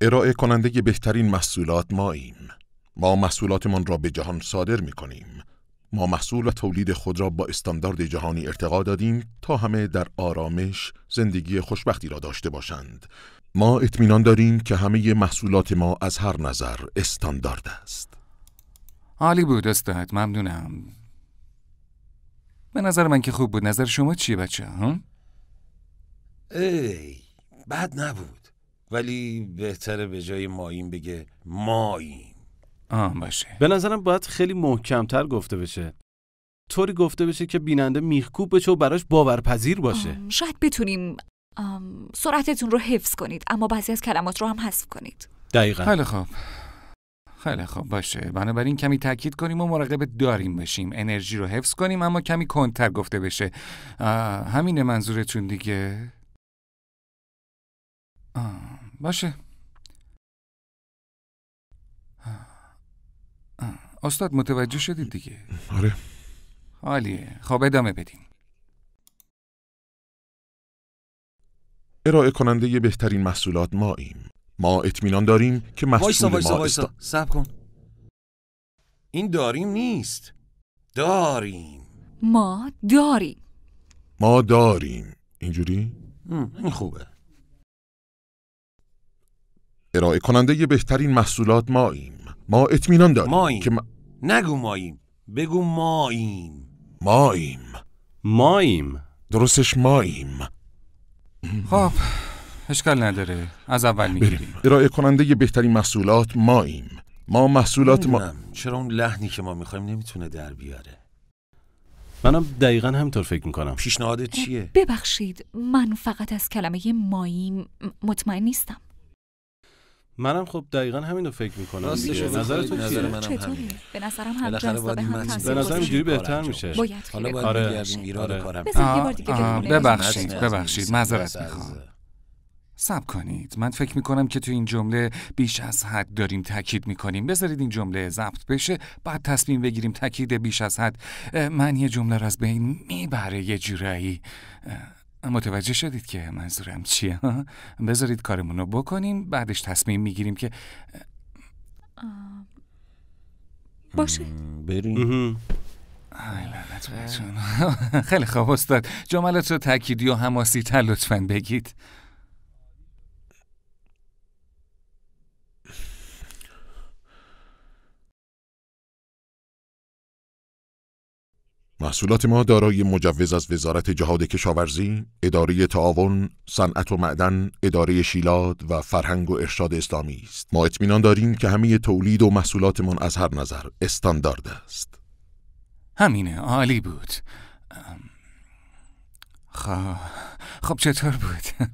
ارائه کننده بهترین محصولات ما ایم. ما محصولاتمان را به جهان صادر می کنیم. ما محصول و تولید خود را با استاندارد جهانی ارتقا دادیم تا همه در آرامش زندگی خوشبختی را داشته باشند. ما اطمینان داریم که همه محصولات ما از هر نظر استاندارد است. عالی بود استاد ممنونم. به نظر من که خوب بود نظر شما چیه بچه ای بد نبود ولی بهتره به جای ماییم بگه ماییم آه باشه به نظرم باید خیلی محکمتر گفته بشه طوری گفته بشه که بیننده میخکوب بشه و براش باورپذیر باشه شاید بتونیم سرعتتون رو حفظ کنید اما بعضی از کلمات رو هم حذف کنید دقیقا خیلی خوب خیلی خوب باشه بنابراین کمی تاکید کنیم و مراقب داریم بشیم انرژی رو حفظ کنیم اما کمی کنتر گفته بشه همین منظورتون دیگه باشه استاد متوجه شدید دیگه آره حالیه خب ادامه بدیم ارائه کننده بهترین محصولات ما ایم ما اطمینان داریم که محصول وایسا وایسا ما وایسا. سب کن این داریم نیست داریم ما داریم ما داریم اینجوری؟ این خوبه ارائه کننده بهترین محصولات ما ایم ما اطمینان داریم ماییم که ما... نگو ماییم بگو ایم ما ایم درستش ما ایم خب اشکال نداره از اول بله. میگیریم ارائه کننده بهترین محصولات ما ایم ما محصولات ما چرا اون لحنی که ما میخوایم نمیتونه در بیاره منم دقیقا همطور فکر میکنم پیشنهاد چیه؟ ببخشید من فقط از کلمه ماییم مطمئن نیستم منم خب دقیقا همین رو فکر میکنم نظر تو چیه؟ چطوری؟ به نظرم هم داده هم به نظرم اینجوری بهتر میشه حالا باید آره. آره. کارم ببخشید ببخشید مذارت میخوام سب کنید من فکر میکنم که تو این جمله بیش از حد داریم تاکید میکنیم بذارید این جمله ضبط بشه بعد تصمیم بگیریم تاکید بیش از حد من یه جمله را از بین میبره یه جورایی متوجه شدید که منظورم چیه بذارید کارمون رو بکنیم بعدش تصمیم میگیریم که باشه بریم خیلی خواب استاد جملات رو تکیدی و هماسی تر لطفا بگید محصولات ما دارای مجوز از وزارت جهاد کشاورزی، اداره تعاون، صنعت و معدن، اداره شیلاد و فرهنگ و ارشاد اسلامی است. ما اطمینان داریم که همه تولید و محصولاتمان از هر نظر استاندارد است. همینه عالی بود. خب،, خب چطور بود؟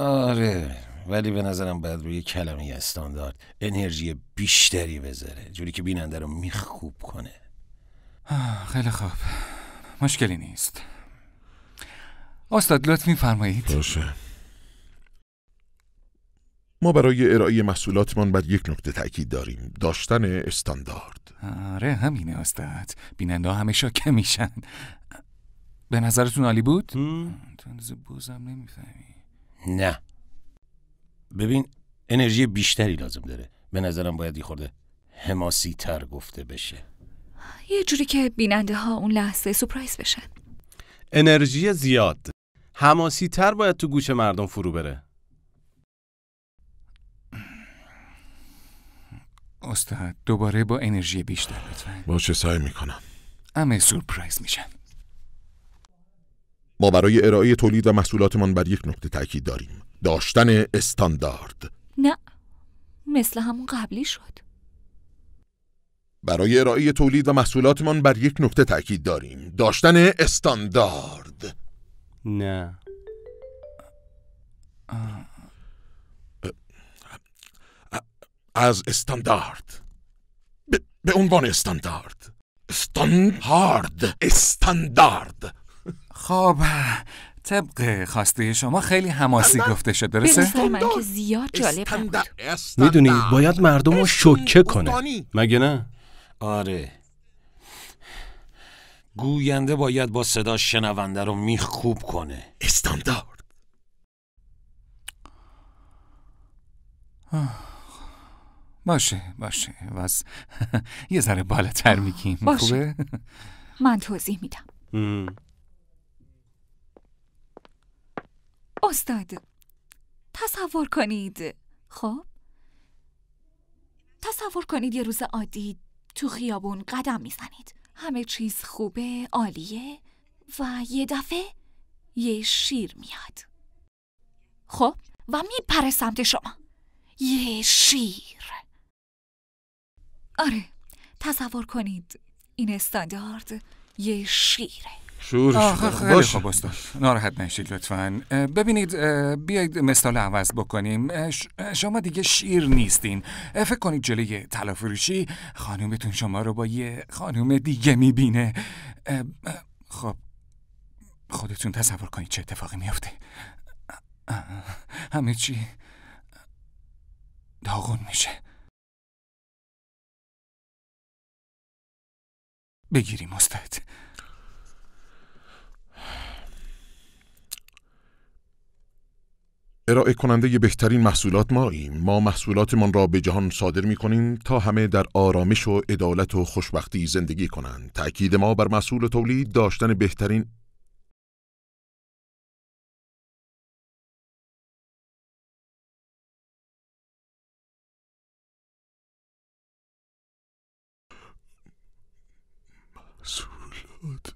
آره ولی به نظرم باید روی کلمه استاندارد انرژی بیشتری بذاره جوری که بیننده رو میخکوب کنه. خیلی خوب مشکلی نیست استاد لطف میفرمایید ما برای ارائه محصولاتمان بر یک نکته تاکید داریم داشتن استاندارد آره همینه استاد بیننده همه شاکه میشن به نظرتون عالی بود؟ بوزم نمیفهمی نه ببین انرژی بیشتری لازم داره به نظرم باید یه خورده حماسی تر گفته بشه یه جوری که بیننده ها اون لحظه سپرایز بشن انرژی زیاد هماسی تر باید تو گوش مردم فرو بره استاد دوباره با انرژی بیشتر لطفا باشه سعی میکنم همه سورپرایز میشن ما برای ارائه تولید و محصولاتمان بر یک نقطه تاکید داریم داشتن استاندارد نه مثل همون قبلی شد برای ارائه تولید و محصولاتمان بر یک نکته تاکید داریم داشتن استاندارد نه از استاندارد به عنوان استاندارد استاندارد استاندارد خب طبق خواسته شما خیلی هماسی گفته شد درسته؟ من که زیاد جالب میدونی باید مردم رو شکه کنه مگه نه؟ آره گوینده باید با صدا شنونده رو میخکوب کنه استاندارد باشه باشه بس یه ذره بالاتر میگیم خوبه؟ من توضیح میدم استاد تصور کنید خب تصور کنید یه روز عادی تو خیابون قدم میزنید همه چیز خوبه عالیه و یه دفعه یه شیر میاد خب و میپره سمت شما یه شیر آره تصور کنید این استاندارد یه شیره شور خیلی خوب ناراحت نشید لطفا ببینید بیایید مثال عوض بکنیم شما دیگه شیر نیستین فکر کنید جلوی تلافروشی خانومتون شما رو با یه خانوم دیگه میبینه خب خودتون تصور کنید چه اتفاقی میافته همه چی داغون میشه بگیریم استاد ارائه کننده بهترین محصولات ما ایم. ما محصولاتمان را به جهان صادر می کنیم تا همه در آرامش و عدالت و خوشبختی زندگی کنند. تأکید ما بر مسئول تولید داشتن بهترین محصولات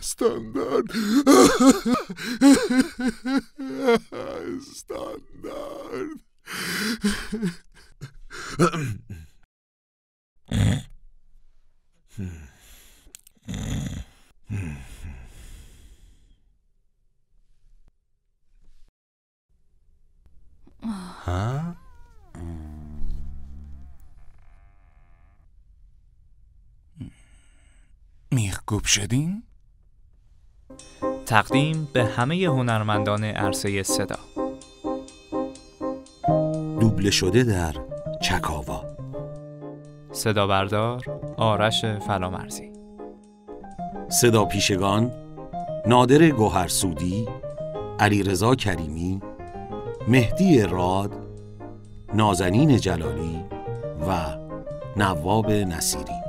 استاندارد استاندارد ها؟ میخکوب شدین؟ تقدیم به همه هنرمندان عرصه صدا دوبله شده در چکاوا صدا بردار آرش فلامرزی صدا پیشگان نادر گوهرسودی علیرضا کریمی مهدی راد نازنین جلالی و نواب نصیری